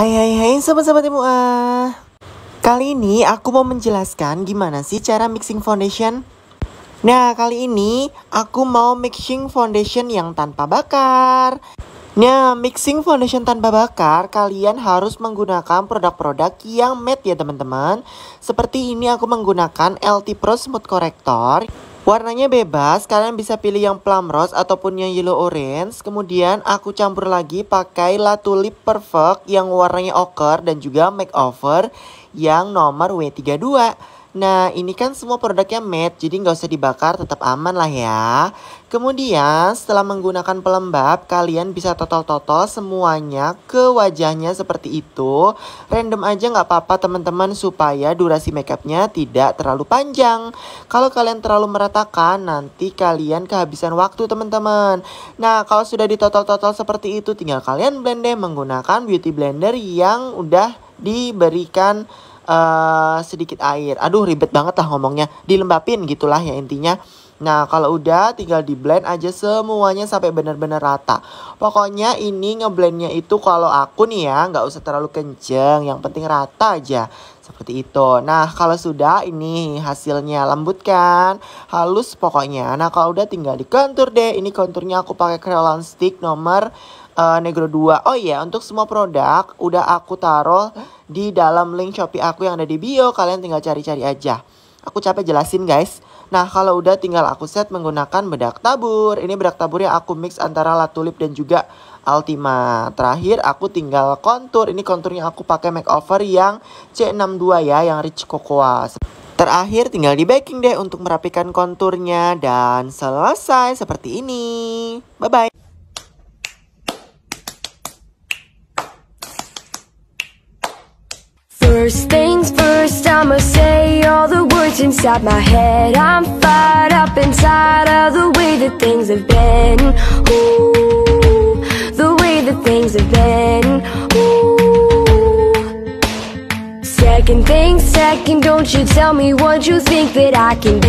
Hai hai hai sobat-sobat MUA Kali ini aku mau menjelaskan gimana sih cara mixing foundation Nah kali ini aku mau mixing foundation yang tanpa bakar Nah mixing foundation tanpa bakar kalian harus menggunakan produk-produk yang matte ya teman-teman Seperti ini aku menggunakan LT Pro Smooth Corrector Warnanya bebas, kalian bisa pilih yang plum rose ataupun yang yellow orange. Kemudian aku campur lagi pakai La Tulip Perfect yang warnanya ochre dan juga makeover yang nomor W32. Nah ini kan semua produknya matte jadi nggak usah dibakar tetap aman lah ya. Kemudian setelah menggunakan pelembab kalian bisa total-total semuanya ke wajahnya seperti itu. Random aja nggak apa-apa teman-teman supaya durasi makeupnya tidak terlalu panjang. Kalau kalian terlalu meratakan nanti kalian kehabisan waktu teman-teman. Nah kalau sudah ditotol-totol seperti itu tinggal kalian blend deh menggunakan beauty blender yang udah diberikan Eh, sedikit air. Aduh ribet banget lah ngomongnya. Dilembapin gitulah ya intinya. Nah, kalau udah tinggal di blend aja semuanya sampai benar-benar rata. Pokoknya ini ngeblendnya itu kalau aku nih ya, nggak usah terlalu kenceng, yang penting rata aja. Seperti itu. Nah, kalau sudah ini hasilnya lembut kan? Halus pokoknya. Nah, kalau udah tinggal di kontur deh. Ini konturnya aku pakai Crayon Stick nomor uh, Negro 2. Oh iya, untuk semua produk udah aku taruh di dalam link Shopee aku yang ada di bio. Kalian tinggal cari-cari aja. Aku capek jelasin, guys. Nah, kalau udah tinggal aku set menggunakan bedak tabur. Ini bedak taburnya aku mix antara Latulip dan juga Ultima. Terakhir aku tinggal kontur. Ini konturnya aku pakai makeover yang C62 ya, yang Rich Cocoa. Terakhir tinggal di baking deh untuk merapikan konturnya dan selesai seperti ini. Bye bye. First things first, I'ma say inside my head I'm fired up inside of the way that things have been Ooh, the way that things have been Ooh Second thing, second, don't you tell me what you think that I can be